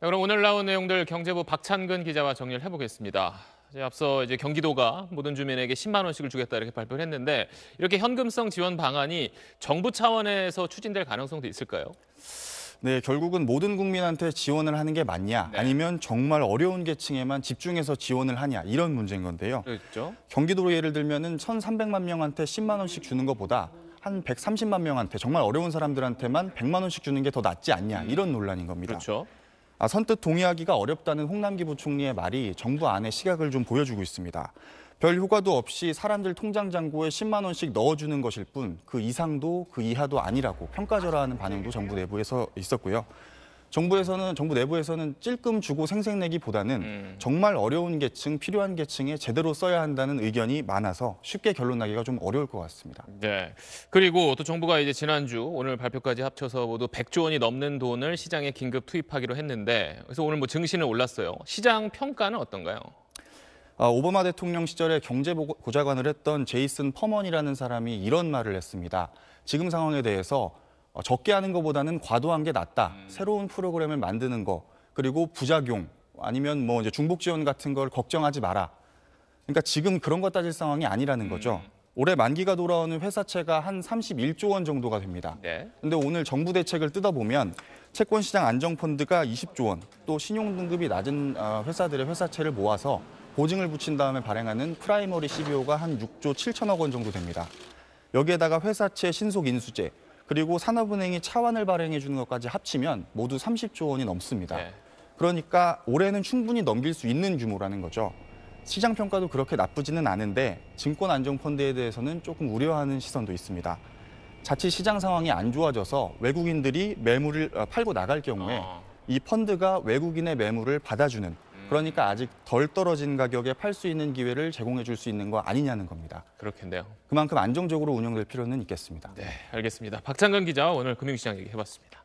그럼 오늘 나온 내용들 경제부 박찬근 기자와 정리를 해보겠습니다. 이제 앞서 이제 경기도가 모든 주민에게 10만 원씩을 주겠다 이렇게 발표를 했는데 이렇게 현금성 지원 방안이 정부 차원에서 추진될 가능성도 있을까요? 네, 결국은 모든 국민한테 지원을 하는 게 맞냐, 네. 아니면 정말 어려운 계층에만 집중해서 지원을 하냐 이런 문제인 건데요. 그렇죠. 경기도로 예를 들면은 1,300만 명한테 10만 원씩 주는 것보다 한 130만 명한테 정말 어려운 사람들한테만 100만 원씩 주는 게 더 낫지 않냐 음. 이런 논란인 겁니다. 그렇죠. 아, 선뜻 동의하기가 어렵다는 홍남기 부총리의 말이 정부 안의 시각을 좀 보여주고 있습니다. 별 효과도 없이 사람들 통장 잔고에 10만 원씩 넣어주는 것일 뿐 그 이상도 그 이하도 아니라고 평가절하하는 반응도 정부 내부에서 있었고요. 정부에서는 정부 내부에서는 찔끔 주고 생색내기보다는 음. 정말 어려운 계층, 필요한 계층에 제대로 써야 한다는 의견이 많아서 쉽게 결론 나기가 좀 어려울 것 같습니다. 네. 그리고 또 정부가 이제 지난주 오늘 발표까지 합쳐서 모두 100조 원이 넘는 돈을 시장에 긴급 투입하기로 했는데 그래서 오늘 뭐 증시는 올랐어요. 시장 평가는 어떤가요? 아, 오바마 대통령 시절에 경제보고자관을 했던 제이슨 퍼먼이라는 사람이 이런 말을 했습니다. 지금 상황에 대해서 어, 적게 하는 것보다는 과도한 게 낫다. 음. 새로운 프로그램을 만드는 거 그리고 부작용 아니면 뭐 이제 중복 지원 같은 걸 걱정하지 마라. 그러니까 지금 그런 것 따질 상황이 아니라는 거죠. 음. 올해 만기가 돌아오는 회사채가 한 31조 원 정도가 됩니다. 네. 근데 오늘 정부 대책을 뜯어보면 채권 시장 안정 펀드가 20조 원, 또 신용 등급이 낮은 어, 회사들의 회사채를 모아서 보증을 붙인 다음에 발행하는 프라이머리 CBO가 한 6조 7천억 원 정도 됩니다. 여기에다가 회사채 신속 인수제, 그리고 산업은행이 차환을 발행해 주는 것까지 합치면 모두 30조 원이 넘습니다. 네. 그러니까 올해는 충분히 넘길 수 있는 규모라는 거죠. 시장 평가도 그렇게 나쁘지는 않은데 증권 안정 펀드에 대해서는 조금 우려하는 시선도 있습니다. 자칫 시장 상황이 안 좋아져서 외국인들이 매물을 어, 팔고 나갈 경우에 어. 이 펀드가 외국인의 매물을 받아주는 그러니까 아직 덜 떨어진 가격에 팔 수 있는 기회를 제공해 줄 수 있는 거 아니냐는 겁니다. 그렇겠네요. 그만큼 안정적으로 운영될 필요는 있겠습니다. 네, 알겠습니다. 박창근 기자 오늘 금융시장 얘기해봤습니다.